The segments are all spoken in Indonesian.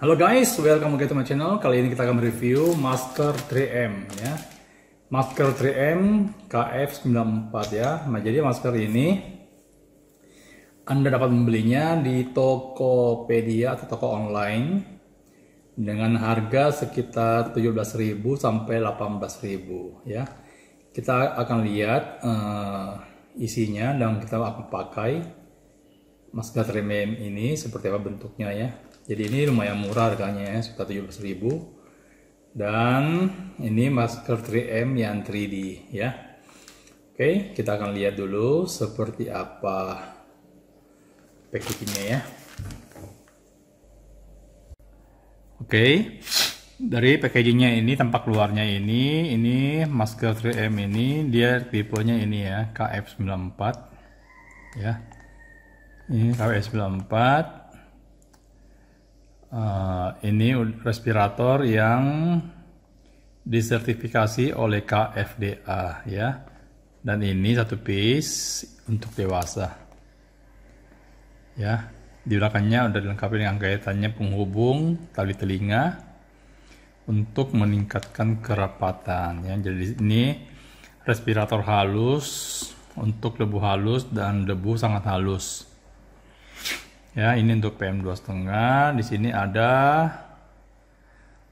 Halo guys, welcome back to my channel. Kali ini kita akan mereview masker 3M ya. Masker 3M KF94 ya. Nah, jadi masker ini Anda dapat membelinya di Tokopedia atau toko online dengan harga sekitar 17.000 sampai 18.000 ya. Kita akan lihat uh, isinya dan kita akan pakai masker 3M ini seperti apa bentuknya ya jadi ini lumayan murah harganya ya sekitar 17 ribu dan ini masker 3M yang 3D ya oke kita akan lihat dulu seperti apa packagingnya ya oke dari packagingnya ini tampak luarnya ini ini masker 3M ini dia tipenya ini ya KF94 ya ini KF94 Uh, ini respirator yang disertifikasi oleh KFDA ya. Dan ini satu piece untuk dewasa. Ya, di belakangnya sudah dilengkapi dengan kaitannya penghubung tali telinga untuk meningkatkan kerapatan ya. Jadi ini respirator halus untuk debu halus dan debu sangat halus. Ya, ini untuk PM2,5. Di sini ada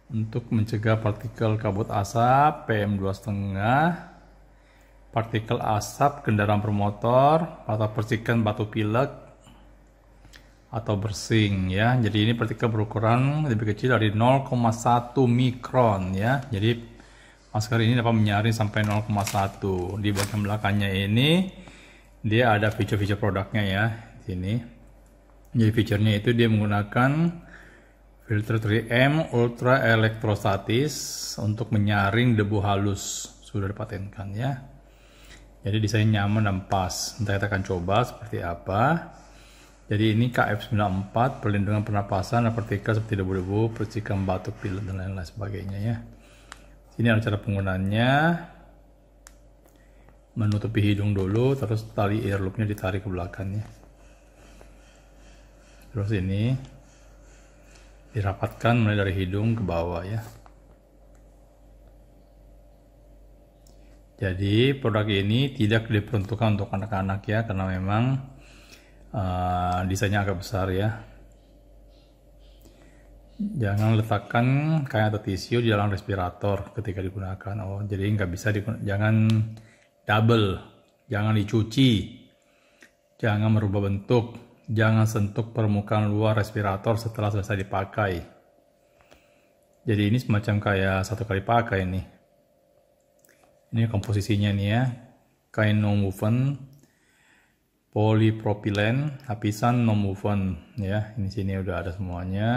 untuk mencegah partikel kabut asap PM2,5, partikel asap kendaraan bermotor, atau percikan batu pilek atau bersing ya. Jadi ini partikel berukuran lebih kecil dari 0,1 mikron ya. Jadi masker ini dapat menyaring sampai 0,1. Di bagian belakangnya ini dia ada fitur-fitur produknya ya. Sini. Jadi fiturnya itu dia menggunakan filter 3M ultra elektrostatis untuk menyaring debu halus sudah dipatenkan ya jadi desain nyaman dan pas nanti kita akan coba seperti apa jadi ini KF94 perlindungan pernapasan dan partikel seperti debu-debu percikan batuk pilek dan lain-lain sebagainya ya ini adalah cara penggunaannya menutupi hidung dulu terus tali earloopnya ditarik ke belakangnya terus ini dirapatkan mulai dari hidung ke bawah ya jadi produk ini tidak diperuntukkan untuk anak-anak ya karena memang uh, desainnya agak besar ya jangan letakkan kain atau tisu di dalam respirator ketika digunakan oh jadi nggak bisa jangan double jangan dicuci jangan merubah bentuk jangan sentuh permukaan luar respirator setelah selesai dipakai. Jadi ini semacam kayak satu kali pakai nih. Ini komposisinya nih ya. Kain non-woven, polipropilen, lapisan non-woven ya. Ini sini udah ada semuanya.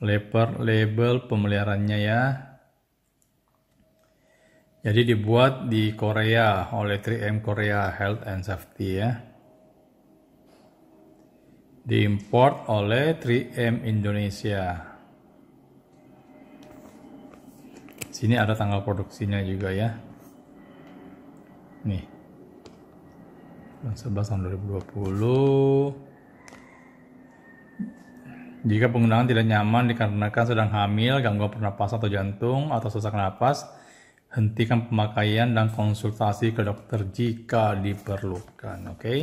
Leper label pemeliharannya ya. Jadi dibuat di Korea oleh 3M Korea Health and Safety ya. Diimpor oleh 3M Indonesia. Sini ada tanggal produksinya juga ya. Nih. 11 tahun 2020. Jika penggunaan tidak nyaman dikarenakan sedang hamil, gangguan pernapasan atau jantung, atau sesak napas, hentikan pemakaian dan konsultasi ke dokter jika diperlukan. Oke. Okay?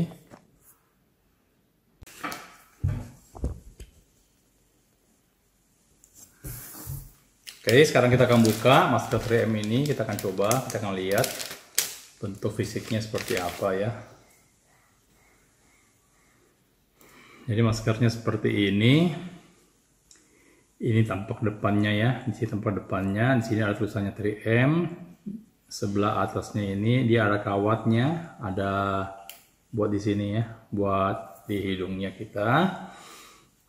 Oke, sekarang kita akan buka masker 3M ini. Kita akan coba, kita akan lihat bentuk fisiknya seperti apa ya. Jadi maskernya seperti ini. Ini tampak depannya ya. Di sini tampak depannya. Di sini ada tulisannya 3M. Sebelah atasnya ini dia ada kawatnya, ada buat di sini ya, buat di hidungnya kita.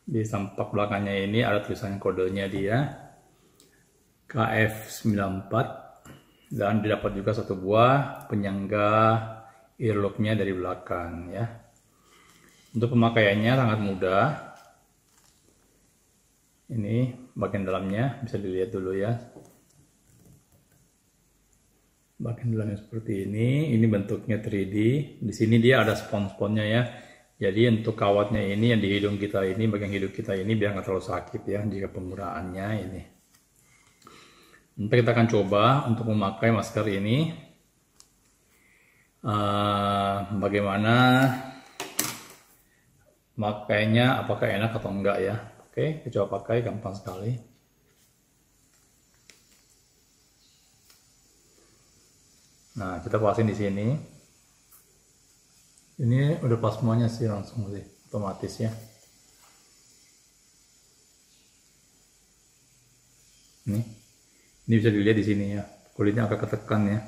Di tampak belakangnya ini ada tulisannya kodenya dia KF94 dan didapat juga satu buah penyangga earlocknya dari belakang ya untuk pemakaiannya sangat mudah ini bagian dalamnya bisa dilihat dulu ya bagian dalamnya seperti ini ini bentuknya 3D di sini dia ada spons sponsnya ya jadi untuk kawatnya ini yang di hidung kita ini bagian hidung kita ini biar nggak terlalu sakit ya jika penggunaannya ini Nanti kita akan coba untuk memakai masker ini. Uh, bagaimana makainya, apakah enak atau enggak ya. Oke, kita coba pakai, gampang sekali. Nah, kita pasin di sini. Ini udah pas semuanya sih langsung sih, otomatis ya. Nih. Ini bisa dilihat di sini ya, kulitnya agak ketekan ya.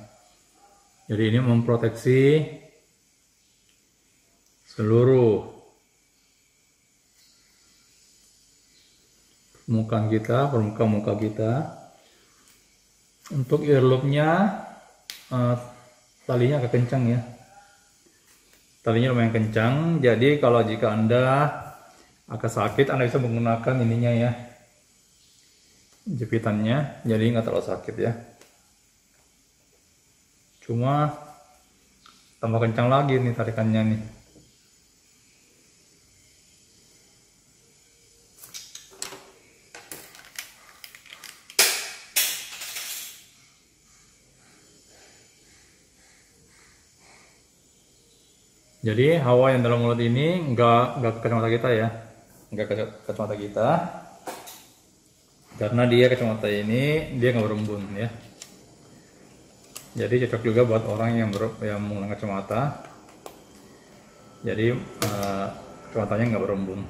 Jadi ini memproteksi seluruh permukaan kita, permukaan muka kita. Untuk earlobe-nya uh, talinya agak kencang ya. Talinya lumayan kencang, jadi kalau jika Anda agak sakit, Anda bisa menggunakan ininya ya, jepitannya jadi nggak terlalu sakit ya cuma tambah kencang lagi nih tarikannya nih Jadi hawa yang dalam mulut ini nggak nggak ke kacamata kita ya, nggak ke kacamata kita, karena dia kacamata ini dia nggak berembun ya jadi cocok juga buat orang yang ber, yang menggunakan kacamata jadi uh, kacamatanya nggak berembun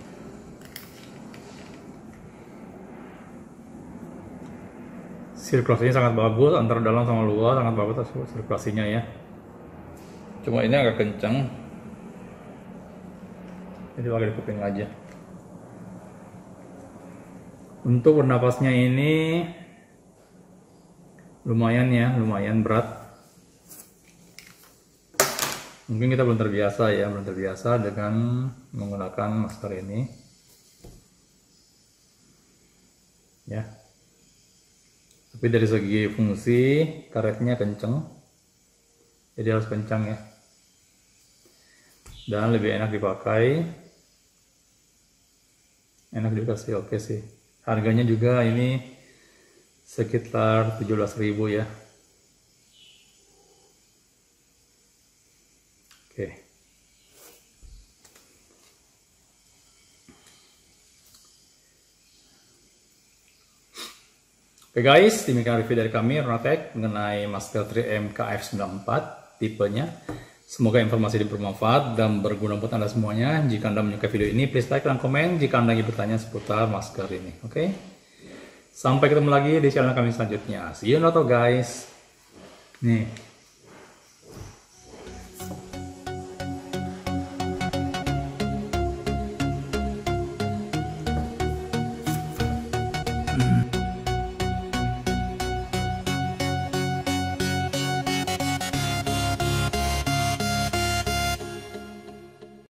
sirkulasinya sangat bagus antara dalam sama luar sangat bagus sirkulasinya ya cuma ini agak kencang jadi pakai di kuping aja untuk bernapasnya ini lumayan ya, lumayan berat. Mungkin kita belum terbiasa ya, belum terbiasa dengan menggunakan masker ini. Ya. Tapi dari segi fungsi karetnya kenceng. Jadi harus kencang ya. Dan lebih enak dipakai. Enak dikasih oke sih. Harganya juga ini sekitar 17.000 ya. Oke. Oke guys, demikian review dari kami Ronatek mengenai Mastel 3M KF94 tipenya. Semoga informasi ini bermanfaat dan berguna buat Anda semuanya. Jika Anda menyukai video ini, please like dan komen jika Anda ingin bertanya seputar masker ini. Oke? Okay? Sampai ketemu lagi di channel kami selanjutnya. See you later guys. Nih.